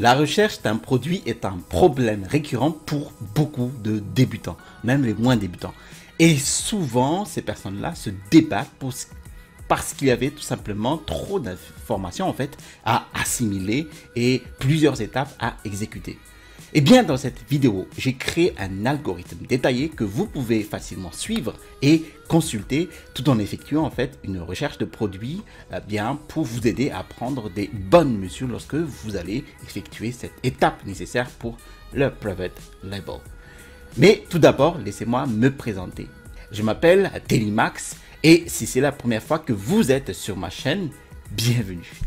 La recherche d'un produit est un problème récurrent pour beaucoup de débutants, même les moins débutants. Et souvent, ces personnes-là se débattent parce qu'il y avait tout simplement trop d'informations en fait à assimiler et plusieurs étapes à exécuter. Et eh bien, dans cette vidéo, j'ai créé un algorithme détaillé que vous pouvez facilement suivre et consulter tout en effectuant en fait une recherche de produits euh, bien pour vous aider à prendre des bonnes mesures lorsque vous allez effectuer cette étape nécessaire pour le private label. Mais tout d'abord, laissez-moi me présenter. Je m'appelle Telimax et si c'est la première fois que vous êtes sur ma chaîne, bienvenue.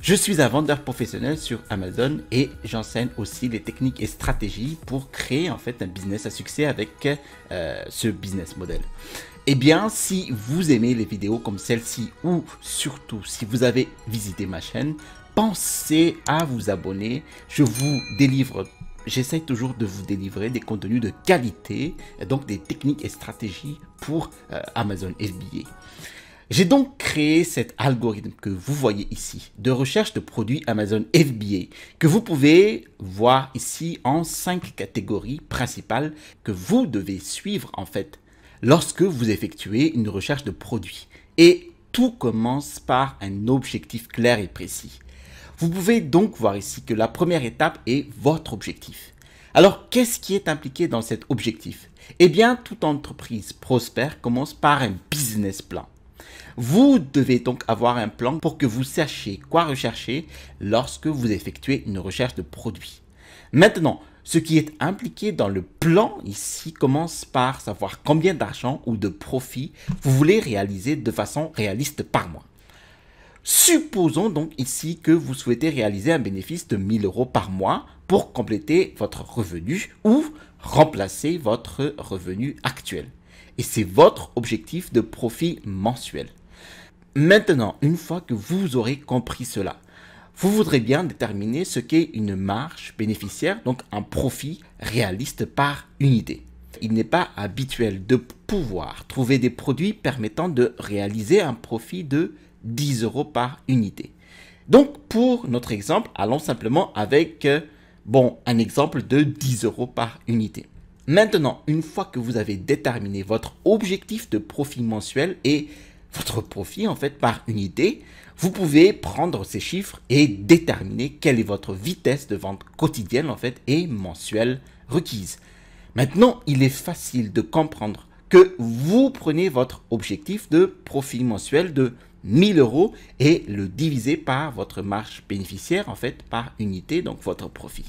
Je suis un vendeur professionnel sur Amazon et j'enseigne aussi les techniques et stratégies pour créer en fait un business à succès avec euh, ce business model. Eh bien, si vous aimez les vidéos comme celle-ci ou surtout si vous avez visité ma chaîne, pensez à vous abonner. Je vous délivre j'essaie toujours de vous délivrer des contenus de qualité, donc des techniques et stratégies pour euh, Amazon FBA. J'ai donc créé cet algorithme que vous voyez ici de recherche de produits Amazon FBA que vous pouvez voir ici en cinq catégories principales que vous devez suivre en fait lorsque vous effectuez une recherche de produits. Et tout commence par un objectif clair et précis. Vous pouvez donc voir ici que la première étape est votre objectif. Alors, qu'est-ce qui est impliqué dans cet objectif Eh bien, toute entreprise prospère commence par un business plan. Vous devez donc avoir un plan pour que vous sachiez quoi rechercher lorsque vous effectuez une recherche de produit. Maintenant, ce qui est impliqué dans le plan ici commence par savoir combien d'argent ou de profit vous voulez réaliser de façon réaliste par mois. Supposons donc ici que vous souhaitez réaliser un bénéfice de 1000 euros par mois pour compléter votre revenu ou remplacer votre revenu actuel. Et c'est votre objectif de profit mensuel. Maintenant, une fois que vous aurez compris cela, vous voudrez bien déterminer ce qu'est une marge bénéficiaire, donc un profit réaliste par unité. Il n'est pas habituel de pouvoir trouver des produits permettant de réaliser un profit de 10 euros par unité. Donc pour notre exemple, allons simplement avec euh, bon, un exemple de 10 euros par unité. Maintenant, une fois que vous avez déterminé votre objectif de profit mensuel et votre profit en fait par unité, vous pouvez prendre ces chiffres et déterminer quelle est votre vitesse de vente quotidienne en fait et mensuelle requise. Maintenant, il est facile de comprendre que vous prenez votre objectif de profit mensuel de 1000 euros et le divisez par votre marge bénéficiaire, en fait, par unité, donc votre profit.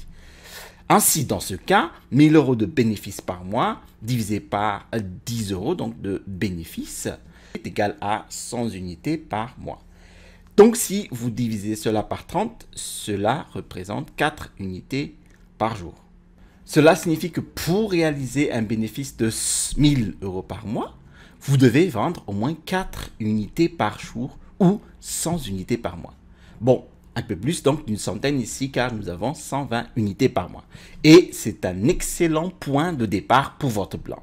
Ainsi, dans ce cas, 1000 euros de bénéfice par mois divisé par 10 euros, donc de bénéfice, est égal à 100 unités par mois. Donc si vous divisez cela par 30, cela représente 4 unités par jour. Cela signifie que pour réaliser un bénéfice de 1000 euros par mois, vous devez vendre au moins 4 unités par jour ou 100 unités par mois. Bon, un peu plus donc d'une centaine ici car nous avons 120 unités par mois. Et c'est un excellent point de départ pour votre plan.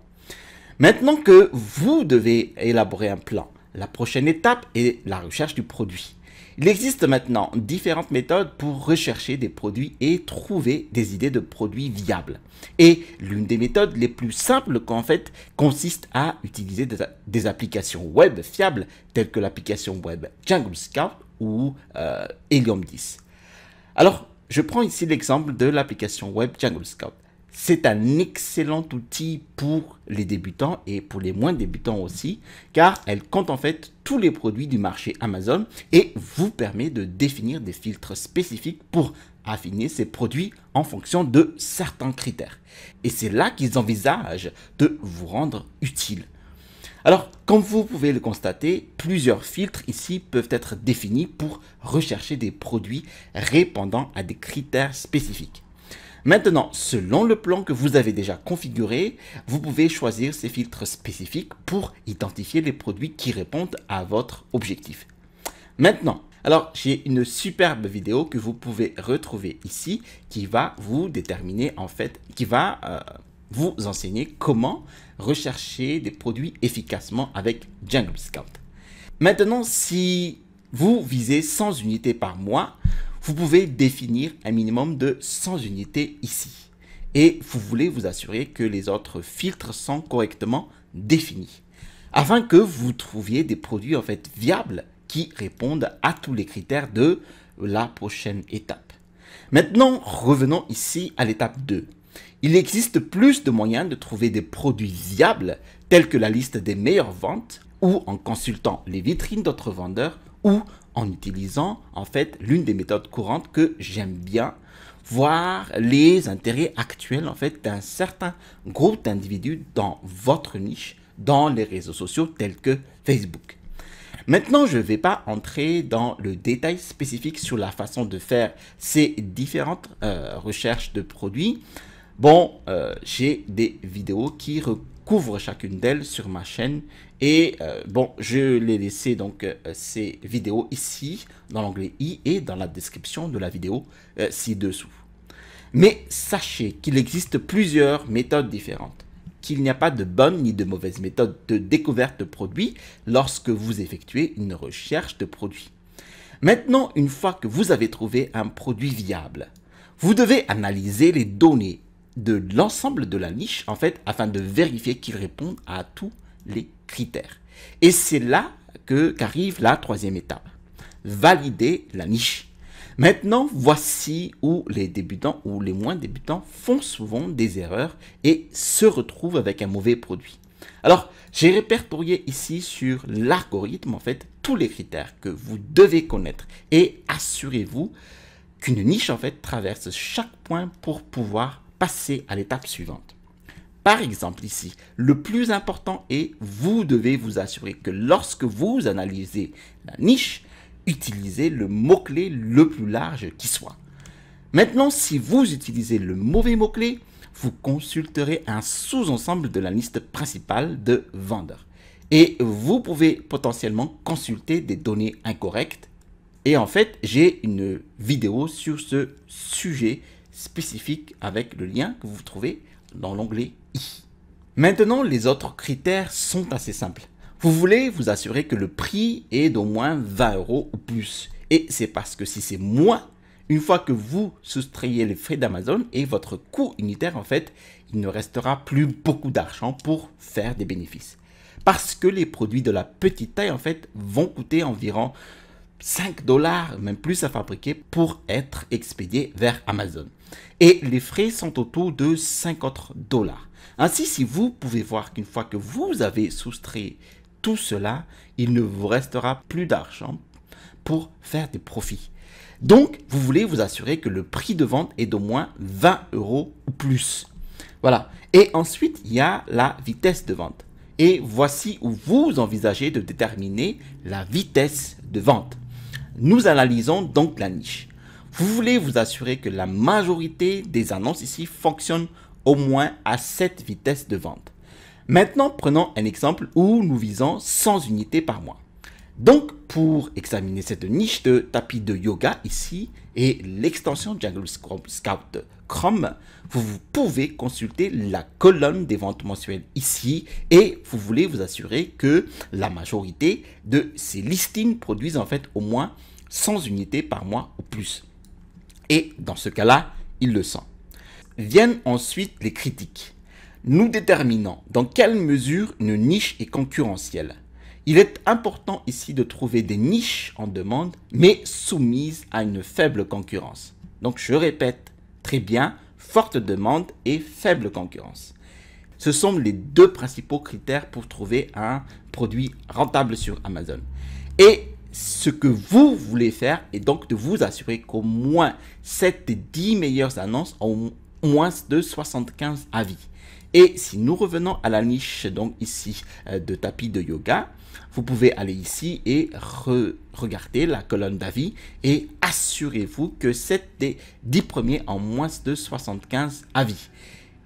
Maintenant que vous devez élaborer un plan, la prochaine étape est la recherche du produit. Il existe maintenant différentes méthodes pour rechercher des produits et trouver des idées de produits viables. Et l'une des méthodes les plus simples fait consiste à utiliser des, applications web fiables telles que l'application web Jungle Scout ou euh, Helium 10. Alors, je prends ici l'exemple de l'application web Jungle Scout c'est un excellent outil pour les débutants et pour les moins débutants aussi, car elle compte en fait tous les produits du marché Amazon et vous permet de définir des filtres spécifiques pour affiner ces produits en fonction de certains critères. Et c'est là qu'ils envisagent de vous rendre utile. Alors, comme vous pouvez le constater, plusieurs filtres ici peuvent être définis pour rechercher des produits répondant à des critères spécifiques. Maintenant, selon le plan que vous avez déjà configuré, vous pouvez choisir ces filtres spécifiques pour identifier les produits qui répondent à votre objectif. Maintenant, alors j'ai une superbe vidéo que vous pouvez retrouver ici qui va vous déterminer en fait, qui va euh, vous enseigner comment rechercher des produits efficacement avec Jungle Scout. Maintenant, si vous visez 100 unités par mois, vous pouvez définir un minimum de 100 unités ici. Et vous voulez vous assurer que les autres filtres sont correctement définis. Afin que vous trouviez des produits en fait viables qui répondent à tous les critères de la prochaine étape. Maintenant, revenons ici à l'étape 2. Il existe plus de moyens de trouver des produits viables tels que la liste des meilleures ventes ou en consultant les vitrines d'autres vendeurs ou en utilisant en fait l'une des méthodes courantes que j'aime bien, voir les intérêts actuels en fait d'un certain groupe d'individus dans votre niche, dans les réseaux sociaux tels que Facebook. Maintenant, je ne vais pas entrer dans le détail spécifique sur la façon de faire ces différentes euh, recherches de produits. Bon, euh, j'ai des vidéos qui, couvre chacune d'elles sur ma chaîne. Et euh, bon, je l'ai laissé donc euh, ces vidéos ici dans l'onglet i et dans la description de la vidéo euh, ci-dessous. Mais sachez qu'il existe plusieurs méthodes différentes, qu'il n'y a pas de bonne ni de mauvaise méthode de découverte de produits lorsque vous effectuez une recherche de produits. Maintenant, une fois que vous avez trouvé un produit viable, vous devez analyser les données de l'ensemble de la niche, en fait, afin de vérifier qu'ils répondent à tous les critères. Et c'est là qu'arrive la troisième étape, valider la niche. Maintenant, voici où les débutants ou les moins débutants font souvent des erreurs et se retrouvent avec un mauvais produit. Alors, j'ai répertorié ici sur l'algorithme, en fait, tous les critères que vous devez connaître et assurez-vous qu'une niche, en fait, traverse chaque point pour pouvoir passer à l'étape suivante. Par exemple, ici, le plus important est vous devez vous assurer que lorsque vous analysez la niche, utilisez le mot-clé le plus large qui soit. Maintenant, si vous utilisez le mauvais mot-clé, vous consulterez un sous-ensemble de la liste principale de vendeurs. Et vous pouvez potentiellement consulter des données incorrectes. Et en fait, j'ai une vidéo sur ce sujet spécifique avec le lien que vous trouvez dans l'onglet i. Maintenant, les autres critères sont assez simples. Vous voulez vous assurer que le prix est d'au moins 20 euros ou plus. Et c'est parce que si c'est moins, une fois que vous soustrayez les frais d'Amazon et votre coût unitaire, en fait, il ne restera plus beaucoup d'argent pour faire des bénéfices. Parce que les produits de la petite taille, en fait, vont coûter environ 5 dollars, même plus à fabriquer pour être expédié vers Amazon. Et les frais sont autour de 50 dollars. Ainsi, si vous pouvez voir qu'une fois que vous avez soustrait tout cela, il ne vous restera plus d'argent pour faire des profits. Donc, vous voulez vous assurer que le prix de vente est d'au moins 20 euros ou plus. Voilà. Et ensuite, il y a la vitesse de vente. Et voici où vous envisagez de déterminer la vitesse de vente nous analysons donc la niche. Vous voulez vous assurer que la majorité des annonces ici fonctionnent au moins à cette vitesse de vente. Maintenant, prenons un exemple où nous visons 100 unités par mois. Donc, pour examiner cette niche de tapis de yoga ici et l'extension Jungle Scout Chrome, vous pouvez consulter la colonne des ventes mensuelles ici et vous voulez vous assurer que la majorité de ces listings produisent en fait au moins 100 unités par mois ou plus. Et dans ce cas-là, il le sent. Viennent ensuite les critiques. Nous déterminons dans quelle mesure une niche est concurrentielle. Il est important ici de trouver des niches en demande, mais soumises à une faible concurrence. Donc je répète, très bien, forte demande et faible concurrence. Ce sont les deux principaux critères pour trouver un produit rentable sur Amazon. Et ce que vous voulez faire est donc de vous assurer qu'au moins 7 des 10 meilleures annonces ont moins de 75 avis. Et si nous revenons à la niche, donc ici, euh, de tapis de yoga, vous pouvez aller ici et regarder la colonne d'avis et assurez-vous que c'est des 10 premiers en moins de 75 avis.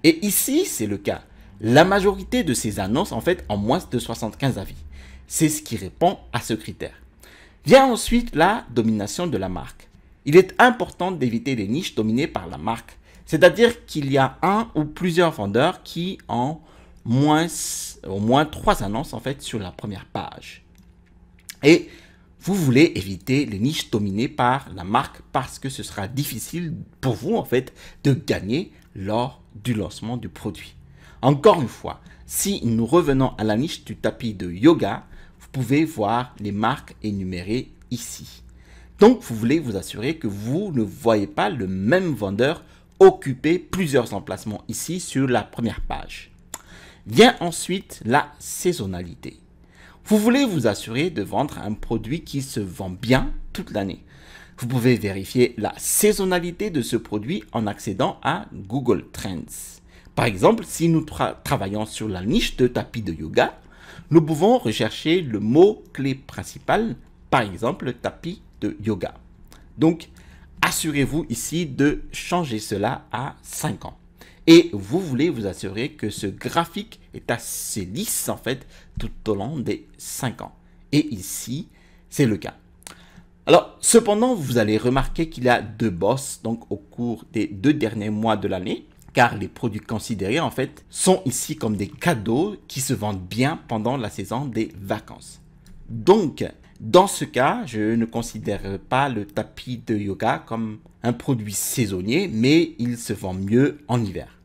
Et ici, c'est le cas. La majorité de ces annonces, en fait, en moins de 75 avis. C'est ce qui répond à ce critère. Vient ensuite la domination de la marque. Il est important d'éviter les niches dominées par la marque c'est-à-dire qu'il y a un ou plusieurs vendeurs qui ont moins, au moins trois annonces en fait sur la première page. Et vous voulez éviter les niches dominées par la marque parce que ce sera difficile pour vous en fait de gagner lors du lancement du produit. Encore une fois, si nous revenons à la niche du tapis de yoga, vous pouvez voir les marques énumérées ici. Donc vous voulez vous assurer que vous ne voyez pas le même vendeur occuper plusieurs emplacements ici sur la première page. Vient ensuite la saisonnalité. Vous voulez vous assurer de vendre un produit qui se vend bien toute l'année. Vous pouvez vérifier la saisonnalité de ce produit en accédant à Google Trends. Par exemple, si nous travaillons sur la niche de tapis de yoga, nous pouvons rechercher le mot-clé principal, par exemple tapis de yoga. Donc, assurez-vous ici de changer cela à 5 ans. Et vous voulez vous assurer que ce graphique est assez lisse en fait tout au long des 5 ans. Et ici, c'est le cas. Alors, cependant, vous allez remarquer qu'il y a deux bosses donc au cours des deux derniers mois de l'année, car les produits considérés en fait sont ici comme des cadeaux qui se vendent bien pendant la saison des vacances. Donc, dans ce cas, je ne considère pas le tapis de yoga comme un produit saisonnier, mais il se vend mieux en hiver.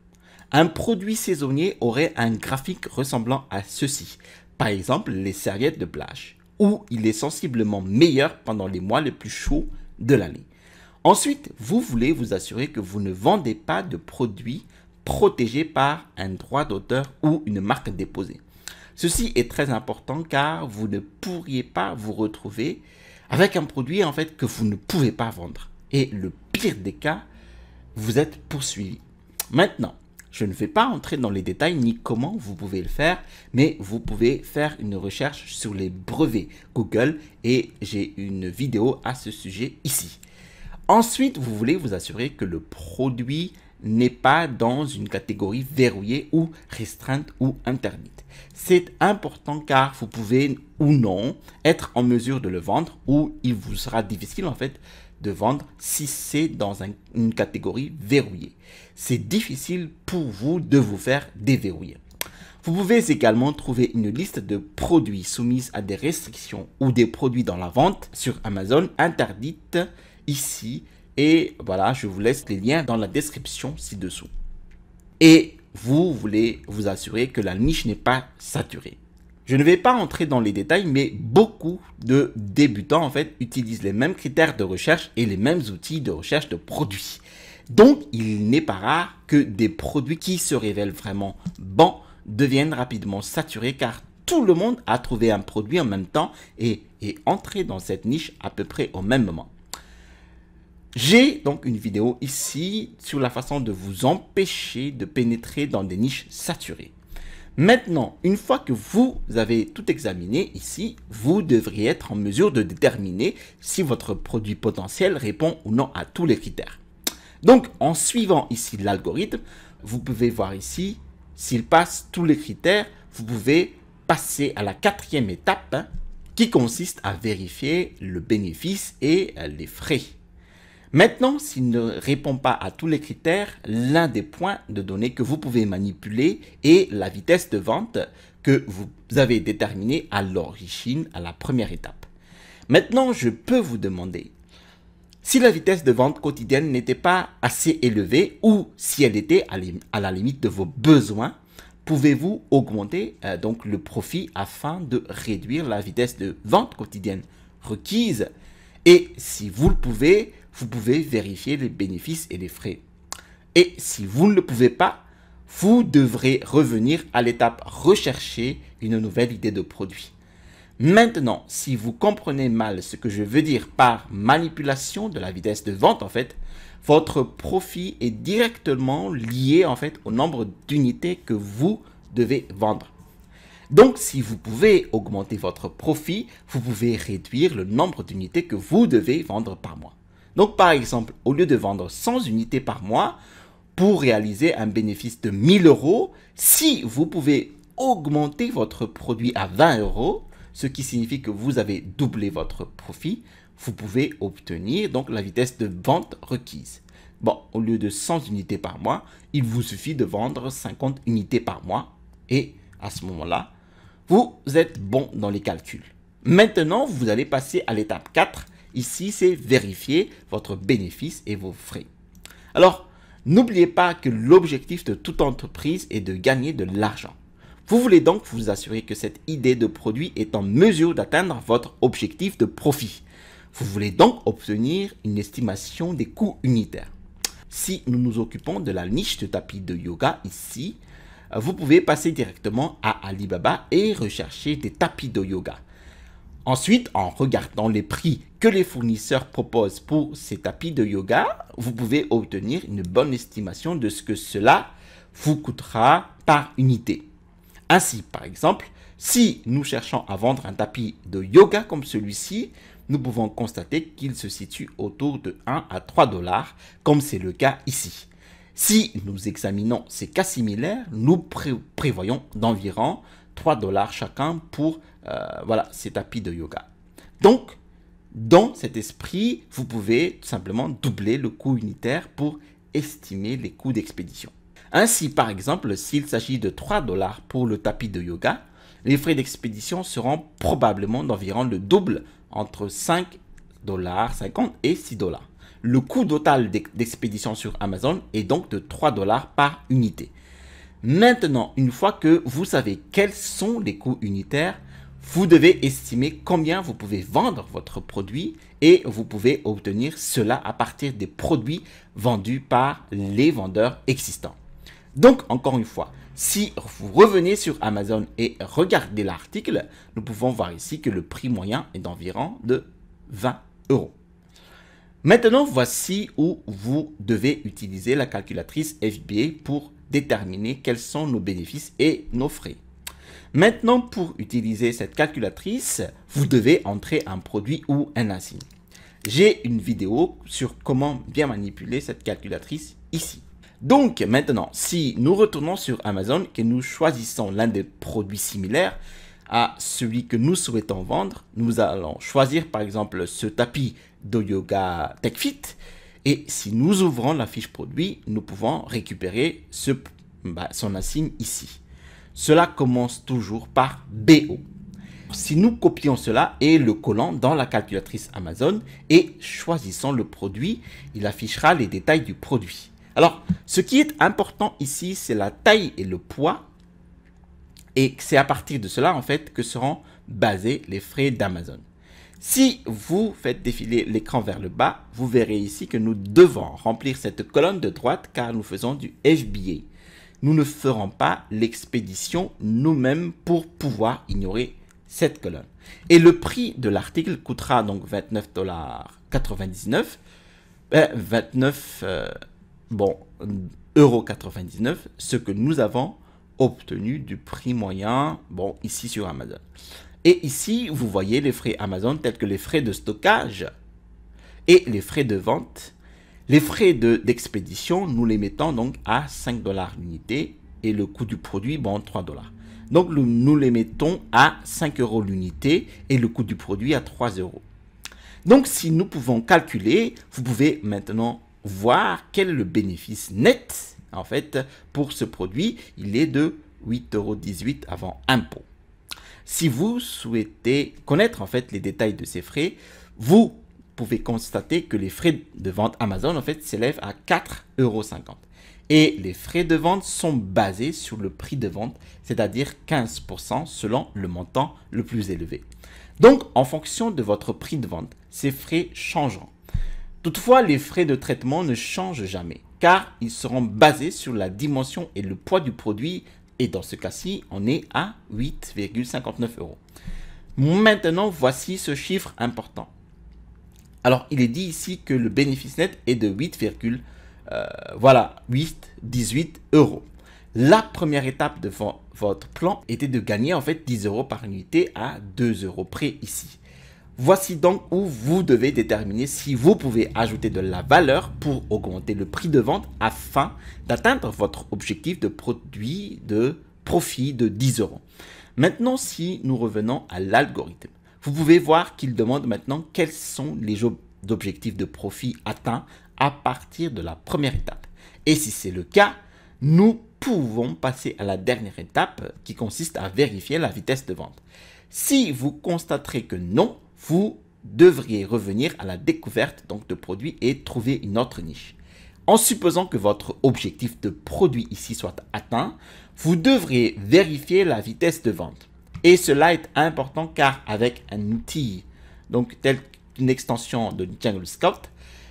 Un produit saisonnier aurait un graphique ressemblant à ceci, par exemple les serviettes de plage, où il est sensiblement meilleur pendant les mois les plus chauds de l'année. Ensuite, vous voulez vous assurer que vous ne vendez pas de produits protégés par un droit d'auteur ou une marque déposée. Ceci est très important car vous ne pourriez pas vous retrouver avec un produit en fait que vous ne pouvez pas vendre. Et le pire des cas, vous êtes poursuivi. Maintenant, je ne vais pas entrer dans les détails ni comment vous pouvez le faire, mais vous pouvez faire une recherche sur les brevets Google et j'ai une vidéo à ce sujet ici. Ensuite, vous voulez vous assurer que le produit n'est pas dans une catégorie verrouillée ou restreinte ou interdite. C'est important car vous pouvez ou non être en mesure de le vendre ou il vous sera difficile en fait de vendre si c'est dans une catégorie verrouillée. C'est difficile pour vous de vous faire déverrouiller. Vous pouvez également trouver une liste de produits soumis à des restrictions ou des produits dans la vente sur Amazon interdites ici et voilà, je vous laisse les liens dans la description ci-dessous. Et vous voulez vous assurer que la niche n'est pas saturée. Je ne vais pas entrer dans les détails, mais beaucoup de débutants en fait utilisent les mêmes critères de recherche et les mêmes outils de recherche de produits. Donc, il n'est pas rare que des produits qui se révèlent vraiment bons deviennent rapidement saturés car tout le monde a trouvé un produit en même temps et est entré dans cette niche à peu près au même moment. J'ai donc une vidéo ici sur la façon de vous empêcher de pénétrer dans des niches saturées. Maintenant, une fois que vous avez tout examiné ici, vous devriez être en mesure de déterminer si votre produit potentiel répond ou non à tous les critères. Donc, en suivant ici l'algorithme, vous pouvez voir ici, s'il passe tous les critères, vous pouvez passer à la quatrième étape hein, qui consiste à vérifier le bénéfice et les frais. Maintenant, s'il ne répond pas à tous les critères, l'un des points de données que vous pouvez manipuler est la vitesse de vente que vous avez déterminée à l'origine, à la première étape. Maintenant, je peux vous demander si la vitesse de vente quotidienne n'était pas assez élevée ou si elle était à la limite de vos besoins, pouvez-vous augmenter euh, donc le profit afin de réduire la vitesse de vente quotidienne requise Et si vous le pouvez, vous pouvez vérifier les bénéfices et les frais. Et si vous ne le pouvez pas, vous devrez revenir à l'étape rechercher une nouvelle idée de produit. Maintenant, si vous comprenez mal ce que je veux dire par manipulation de la vitesse de vente, en fait, votre profit est directement lié en fait au nombre d'unités que vous devez vendre. Donc, si vous pouvez augmenter votre profit, vous pouvez réduire le nombre d'unités que vous devez vendre par mois. Donc par exemple, au lieu de vendre 100 unités par mois pour réaliser un bénéfice de 1000 euros, si vous pouvez augmenter votre produit à 20 euros, ce qui signifie que vous avez doublé votre profit, vous pouvez obtenir donc la vitesse de vente requise. Bon, au lieu de 100 unités par mois, il vous suffit de vendre 50 unités par mois et à ce moment-là, vous êtes bon dans les calculs. Maintenant, vous allez passer à l'étape 4 Ici, c'est vérifier votre bénéfice et vos frais. Alors, n'oubliez pas que l'objectif de toute entreprise est de gagner de l'argent. Vous voulez donc vous assurer que cette idée de produit est en mesure d'atteindre votre objectif de profit. Vous voulez donc obtenir une estimation des coûts unitaires. Si nous nous occupons de la niche de tapis de yoga ici, vous pouvez passer directement à Alibaba et rechercher des tapis de yoga. Ensuite, en regardant les prix que les fournisseurs proposent pour ces tapis de yoga, vous pouvez obtenir une bonne estimation de ce que cela vous coûtera par unité. Ainsi, par exemple, si nous cherchons à vendre un tapis de yoga comme celui-ci, nous pouvons constater qu'il se situe autour de 1 à 3 dollars, comme c'est le cas ici. Si nous examinons ces cas similaires, nous prévoyons d'environ 3 dollars chacun pour euh, voilà, ces tapis de yoga. Donc, dans cet esprit, vous pouvez simplement doubler le coût unitaire pour estimer les coûts d'expédition. Ainsi, par exemple, s'il s'agit de 3 dollars pour le tapis de yoga, les frais d'expédition seront probablement d'environ le double, entre 5 dollars 50 et 6 dollars. Le coût total d'expédition sur Amazon est donc de 3 dollars par unité. Maintenant, une fois que vous savez quels sont les coûts unitaires, vous devez estimer combien vous pouvez vendre votre produit et vous pouvez obtenir cela à partir des produits vendus par les vendeurs existants. Donc, encore une fois, si vous revenez sur Amazon et regardez l'article, nous pouvons voir ici que le prix moyen est d'environ de 20 euros. Maintenant, voici où vous devez utiliser la calculatrice FBA pour déterminer quels sont nos bénéfices et nos frais. Maintenant, pour utiliser cette calculatrice, vous devez entrer un produit ou un insigne. J'ai une vidéo sur comment bien manipuler cette calculatrice ici. Donc maintenant, si nous retournons sur Amazon et nous choisissons l'un des produits similaires à celui que nous souhaitons vendre, nous allons choisir par exemple ce tapis de yoga TechFit. Et si nous ouvrons la fiche produit, nous pouvons récupérer bah, son insigne ici. Cela commence toujours par BO. Si nous copions cela et le collant dans la calculatrice Amazon et choisissons le produit, il affichera les détails du produit. Alors, ce qui est important ici, c'est la taille et le poids. Et c'est à partir de cela, en fait, que seront basés les frais d'Amazon. Si vous faites défiler l'écran vers le bas, vous verrez ici que nous devons remplir cette colonne de droite car nous faisons du FBA nous ne ferons pas l'expédition nous-mêmes pour pouvoir ignorer cette colonne. Et le prix de l'article coûtera donc 29,99$. Ben 29, bon, 99, ce que nous avons obtenu du prix moyen, bon, ici sur Amazon. Et ici, vous voyez les frais Amazon tels que les frais de stockage et les frais de vente les frais d'expédition, nous les mettons donc à 5 dollars l'unité et le coût du produit, bon, 3 dollars. Donc nous les mettons à 5 euros l'unité et le coût du produit à 3 euros. Donc si nous pouvons calculer, vous pouvez maintenant voir quel est le bénéfice net en fait pour ce produit. Il est de 8,18 euros avant impôt. Si vous souhaitez connaître en fait les détails de ces frais, vous vous pouvez constater que les frais de vente Amazon, en fait, s'élèvent à 4,50 € Et les frais de vente sont basés sur le prix de vente, c'est-à-dire 15% selon le montant le plus élevé. Donc, en fonction de votre prix de vente, ces frais changeront. Toutefois, les frais de traitement ne changent jamais, car ils seront basés sur la dimension et le poids du produit, et dans ce cas-ci, on est à 8,59 euros. Maintenant, voici ce chiffre important. Alors, il est dit ici que le bénéfice net est de 8, euh, voilà, 8, euros. La première étape de votre plan était de gagner en fait 10 euros par unité à 2 euros près ici. Voici donc où vous devez déterminer si vous pouvez ajouter de la valeur pour augmenter le prix de vente afin d'atteindre votre objectif de produit de profit de 10 euros. Maintenant, si nous revenons à l'algorithme, vous pouvez voir qu'il demande maintenant quels sont les objectifs de profit atteints à partir de la première étape. Et si c'est le cas, nous pouvons passer à la dernière étape qui consiste à vérifier la vitesse de vente. Si vous constaterez que non, vous devriez revenir à la découverte donc, de produits et trouver une autre niche. En supposant que votre objectif de produit ici soit atteint, vous devrez vérifier la vitesse de vente. Et cela est important car avec un outil, donc tel qu'une extension de Jungle Scout,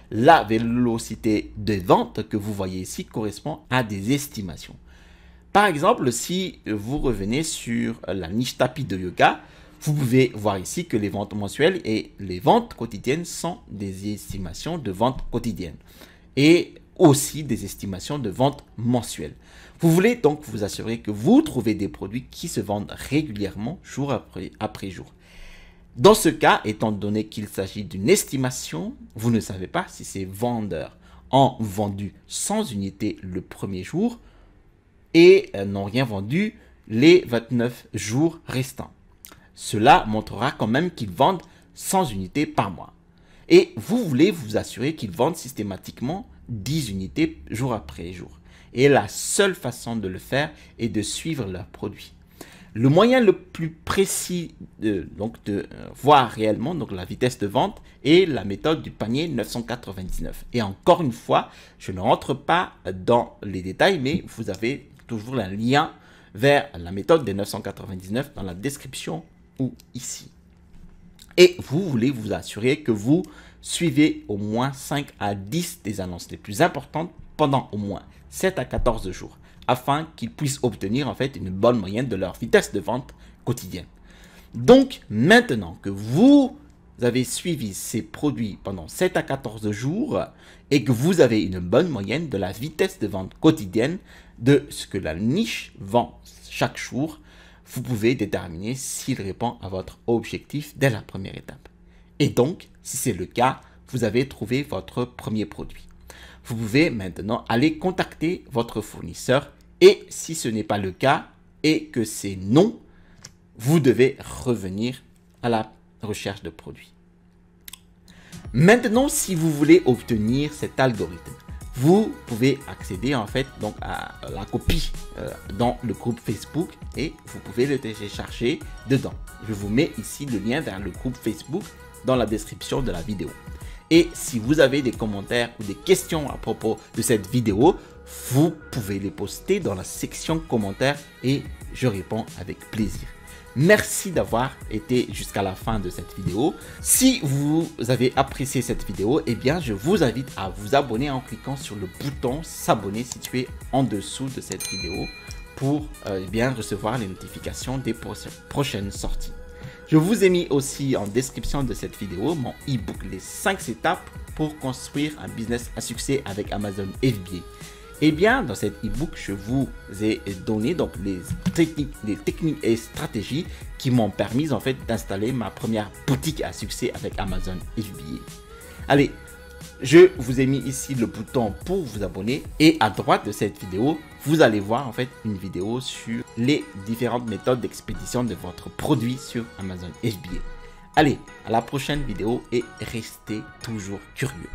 la vélocité de vente que vous voyez ici correspond à des estimations. Par exemple, si vous revenez sur la niche tapis de yoga, vous pouvez voir ici que les ventes mensuelles et les ventes quotidiennes sont des estimations de ventes quotidiennes. Et aussi des estimations de vente mensuelles. Vous voulez donc vous assurer que vous trouvez des produits qui se vendent régulièrement jour après, après jour. Dans ce cas, étant donné qu'il s'agit d'une estimation, vous ne savez pas si ces vendeurs ont vendu 100 unités le premier jour et euh, n'ont rien vendu les 29 jours restants. Cela montrera quand même qu'ils vendent 100 unités par mois. Et vous voulez vous assurer qu'ils vendent systématiquement 10 unités jour après jour. Et la seule façon de le faire est de suivre leur produit. Le moyen le plus précis de, donc de euh, voir réellement donc la vitesse de vente est la méthode du panier 999. Et encore une fois, je ne rentre pas dans les détails, mais vous avez toujours un lien vers la méthode des 999 dans la description ou ici. Et vous voulez vous assurer que vous suivez au moins 5 à 10 des annonces les plus importantes pendant au moins 7 à 14 jours afin qu'ils puissent obtenir en fait une bonne moyenne de leur vitesse de vente quotidienne. Donc maintenant que vous avez suivi ces produits pendant 7 à 14 jours et que vous avez une bonne moyenne de la vitesse de vente quotidienne de ce que la niche vend chaque jour, vous pouvez déterminer s'il répond à votre objectif dès la première étape. Et donc, si c'est le cas, vous avez trouvé votre premier produit. Vous pouvez maintenant aller contacter votre fournisseur et si ce n'est pas le cas et que c'est non, vous devez revenir à la recherche de produits. Maintenant, si vous voulez obtenir cet algorithme, vous pouvez accéder en fait donc à la copie euh, dans le groupe Facebook et vous pouvez le télécharger dedans. Je vous mets ici le lien vers le groupe Facebook la description de la vidéo. Et si vous avez des commentaires ou des questions à propos de cette vidéo, vous pouvez les poster dans la section commentaires et je réponds avec plaisir. Merci d'avoir été jusqu'à la fin de cette vidéo. Si vous avez apprécié cette vidéo, et eh bien, je vous invite à vous abonner en cliquant sur le bouton s'abonner situé en dessous de cette vidéo pour euh, eh bien recevoir les notifications des prochaines sorties. Je vous ai mis aussi en description de cette vidéo mon e-book Les 5 étapes pour construire un business à succès avec Amazon FBA. Et eh bien, dans cet e-book, je vous ai donné donc les techniques, les techniques et stratégies qui m'ont permis en fait d'installer ma première boutique à succès avec Amazon FBA. Allez, je vous ai mis ici le bouton pour vous abonner et à droite de cette vidéo, vous allez voir en fait une vidéo sur les différentes méthodes d'expédition de votre produit sur Amazon FBA. Allez, à la prochaine vidéo et restez toujours curieux.